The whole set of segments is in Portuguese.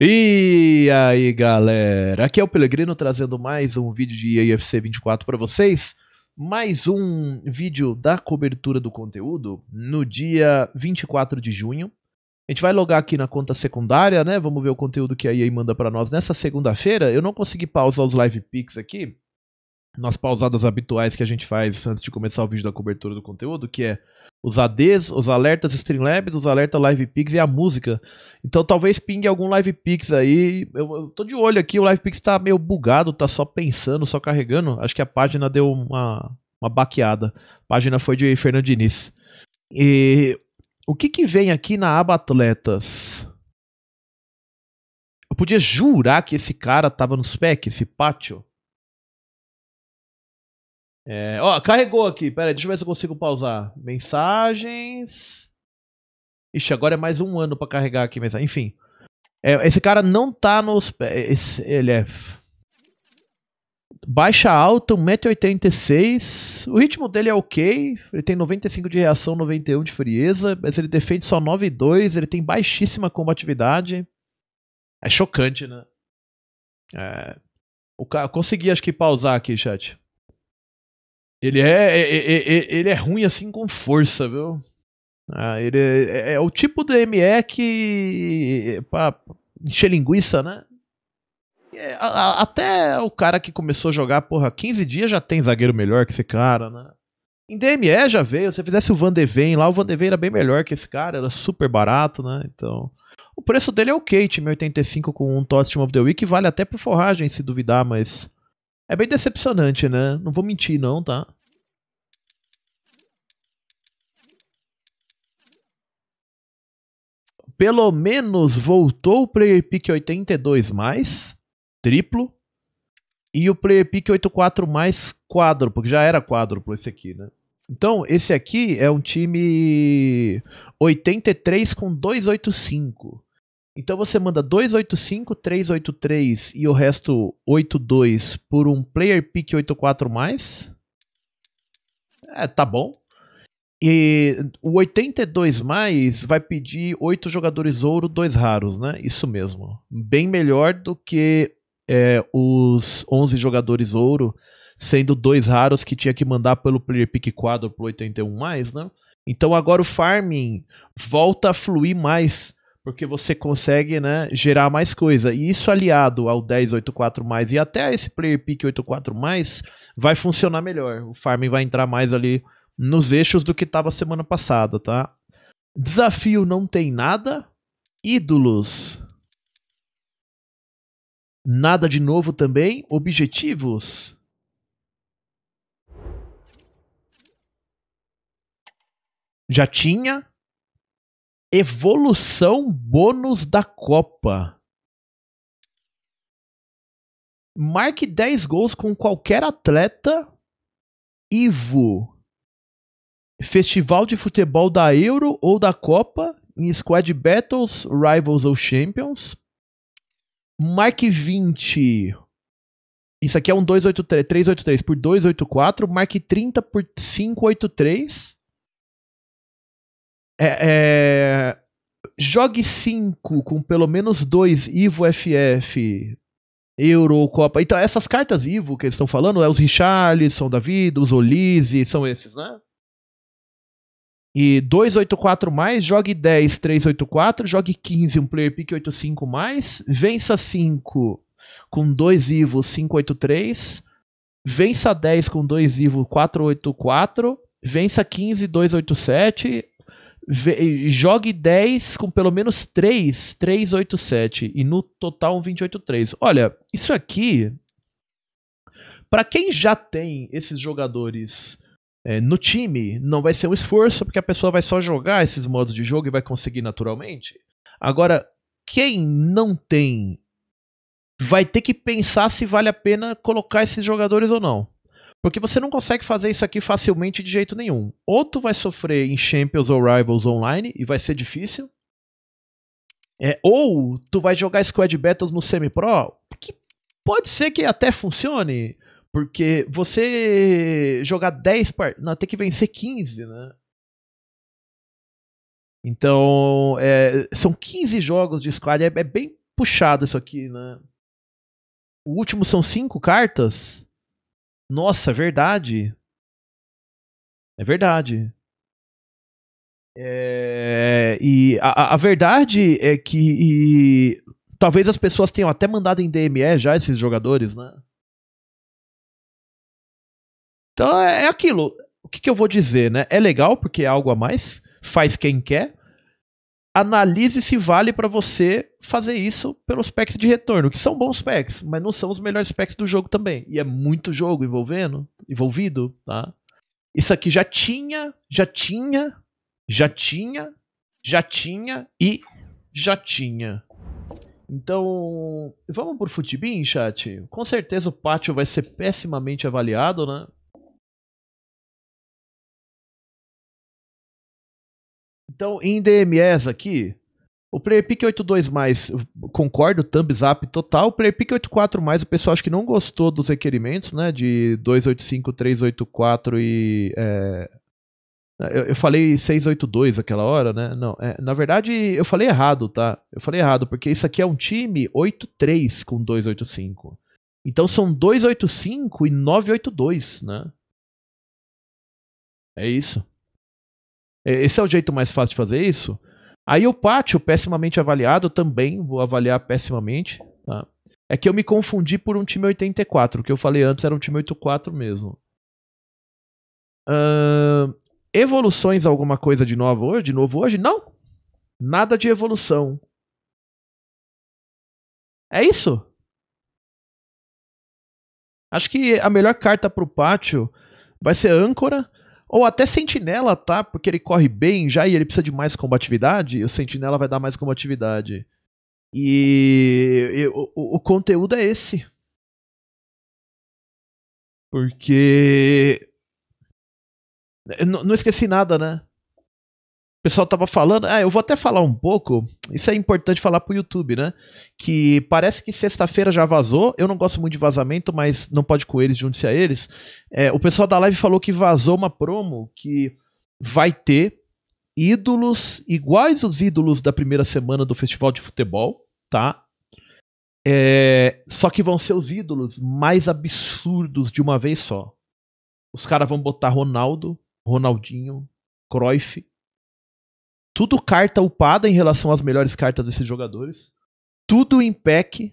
E aí galera, aqui é o Pelegrino trazendo mais um vídeo de AFC 24 para vocês. Mais um vídeo da cobertura do conteúdo no dia 24 de junho. A gente vai logar aqui na conta secundária, né? Vamos ver o conteúdo que a EA manda para nós nessa segunda-feira. Eu não consegui pausar os live pics aqui, nas pausadas habituais que a gente faz antes de começar o vídeo da cobertura do conteúdo, que é os ADs, os alertas Streamlabs, os alertas LivePix e a música. Então talvez pingue algum LivePix aí. Eu, eu tô de olho aqui, o LivePix tá meio bugado, tá só pensando, só carregando. Acho que a página deu uma, uma baqueada. A página foi de Fernando Diniz. E o que que vem aqui na aba Atletas? Eu podia jurar que esse cara tava nos PEC, esse pátio. É, ó, carregou aqui. Pera aí, deixa eu ver se eu consigo pausar. Mensagens. Ixi, agora é mais um ano para carregar aqui. Mensagem. Enfim. É, esse cara não tá nos. É, esse, ele é. Baixa alta, 1,86m. O ritmo dele é ok. Ele tem 95 de reação, 91 de frieza. Mas ele defende só 9,2. Ele tem baixíssima combatividade. É chocante, né? É, o cara, consegui, acho que, pausar aqui, chat. Ele é é, é, é, é, ele é ruim assim com força, viu? Ah, ele é, é, é o tipo do ME que. pra encher linguiça, né? A, a, até o cara que começou a jogar, porra, 15 dias já tem zagueiro melhor que esse cara, né? Em DME já veio, se fizesse o Van de Ven lá, o Van de Ven era bem melhor que esse cara, era super barato, né? Então. O preço dele é o okay, Kate, 85 com um Toss Team of the Week, vale até por forragem se duvidar, mas. É bem decepcionante, né? Não vou mentir, não, tá? Pelo menos voltou o Player Pick 82 mais, triplo, e o Player Pick 84 mais quadro, porque já era quádruplo esse aqui, né? Então, esse aqui é um time 83 com 285. Então você manda 285, 383 e o resto 82 por um player pick 84 mais. É, tá bom. E o 82 mais vai pedir 8 jogadores ouro, 2 raros, né? Isso mesmo. Bem melhor do que é, os 11 jogadores ouro, sendo dois raros que tinha que mandar pelo player pick quadro pro 81 mais, né? Então agora o farming volta a fluir mais porque você consegue né, gerar mais coisa. E isso aliado ao 1084 mais e até esse player pick 84 mais vai funcionar melhor. O farming vai entrar mais ali nos eixos do que estava semana passada, tá? Desafio não tem nada. Ídolos. Nada de novo também. Objetivos. Já tinha, Evolução bônus da Copa. Marque 10 gols com qualquer atleta. Ivo. Festival de futebol da Euro ou da Copa. Em Squad Battles, Rivals ou Champions. Marque 20. Isso aqui é um 283, 383 por 284. Marque 30 por 583. É, é, jogue 5 com pelo menos 2 Ivo FF, Euro, Copa. Então, essas cartas Ivo que eles estão falando é os Richarlison da os Olise, são esses, né? E 284 mais, jogue 10, 384, jogue 15, um player pick 85 mais, vença 5 com 2 Ivo 583, vença 10 com 2 Ivo 484, vença 15 287, jogue 10 com pelo menos 3, 3, 8, 7 e no total 28, 3. Olha, isso aqui, para quem já tem esses jogadores é, no time, não vai ser um esforço, porque a pessoa vai só jogar esses modos de jogo e vai conseguir naturalmente. Agora, quem não tem, vai ter que pensar se vale a pena colocar esses jogadores ou não. Porque você não consegue fazer isso aqui facilmente de jeito nenhum. Ou tu vai sofrer em Champions ou Rivals online e vai ser difícil. É, ou tu vai jogar Squad Battles no Semi-Pro, que pode ser que até funcione, porque você jogar 10 partidas. Não, tem que vencer 15, né? Então, é, são 15 jogos de squad, é, é, bem puxado isso aqui, né? O último são 5 cartas. Nossa, é verdade. É verdade. É, e a, a, verdade é que e, talvez as pessoas tenham até mandado em DME já esses jogadores, né? Então é, é aquilo. O que, que, eu vou dizer, né? É legal porque é algo a mais, faz quem quer, analise se vale para você fazer isso pelos packs de retorno, que são bons packs, mas não são os melhores packs do jogo também. E é muito jogo envolvendo, envolvido, tá? Isso aqui já tinha, já tinha, já tinha, já tinha e já tinha. Então, vamos por futebin, chat? Com certeza o pátio vai ser pessimamente avaliado, né? Então, em DMS aqui, o PlayerPick 82+, concordo, thumbs up total. O PlayerPick 84+, o pessoal acho que não gostou dos requerimentos, né? De 285, 384 e... É... Eu, eu, falei 682 aquela hora, né? Não, é, na verdade eu falei errado, tá? Eu falei errado, porque isso aqui é um time 83 com 285. Então são 285 e 982, né? É isso. É, esse é o jeito mais fácil de fazer isso. Aí o pátio, pessimamente avaliado, também vou avaliar pessimamente. Tá? É que eu me confundi por um time 84. O que eu falei antes era um time 84 mesmo. Uh, evoluções alguma coisa de novo hoje? De novo hoje? Não. Nada de evolução. É isso. Acho que a melhor carta para o pátio vai ser âncora ou até sentinela, tá? Porque ele corre bem já e ele precisa de mais combatividade. O sentinela vai dar mais combatividade. E, e o, o conteúdo é esse. Porque. Eu eh, não esqueci nada, né? pessoal tava falando, ah, eu vou até falar um pouco, isso é importante falar pro YouTube, né? Que parece que sexta-feira já vazou, eu não gosto muito de vazamento, mas não pode com eles, junte-se a eles. É, o pessoal da live falou que vazou uma promo que vai ter ídolos iguais os ídolos da primeira semana do festival de futebol, tá? É, só que vão ser os ídolos mais absurdos de uma vez só. Os caras vão botar Ronaldo, Ronaldinho, Cruyff, tudo carta upada em relação às melhores cartas desses jogadores. Tudo em pack.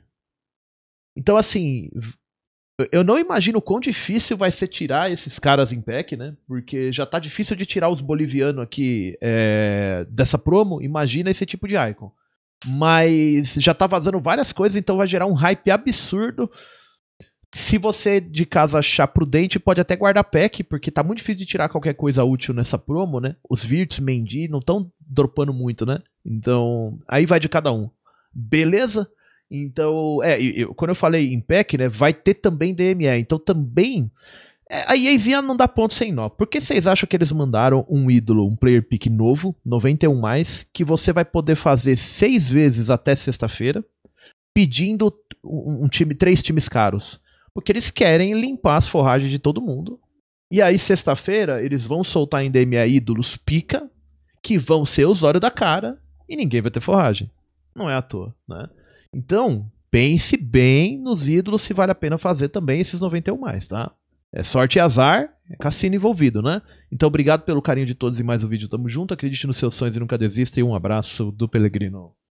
Então, assim, eu não imagino quão difícil vai ser tirar esses caras em pack, né? Porque já tá difícil de tirar os bolivianos aqui é, dessa promo. Imagina esse tipo de icon. Mas já tá vazando várias coisas, então vai gerar um hype absurdo. Se você de casa achar prudente, pode até guardar pack, porque tá muito difícil de tirar qualquer coisa útil nessa promo, né? Os Virtus, Mendy não tão dropando muito, né? Então, aí vai de cada um. Beleza? Então, é, eu, quando eu falei em pack, né, vai ter também DME. Então, também é, a EAzinha não dá ponto sem nó. Por que vocês acham que eles mandaram um ídolo, um player pick novo, 91 mais, que você vai poder fazer seis vezes até sexta-feira, pedindo um, um time, três times caros? Porque eles querem limpar as forragens de todo mundo. E aí, sexta-feira, eles vão soltar em DME ídolos pica, que vão ser os olhos da cara e ninguém vai ter forragem. Não é à toa, né? Então, pense bem nos ídolos se vale a pena fazer também esses 91 mais, tá? É sorte e azar, é cassino envolvido, né? Então, obrigado pelo carinho de todos e mais um vídeo. Tamo junto, acredite nos seus sonhos e nunca desista. E um abraço do Pelegrino.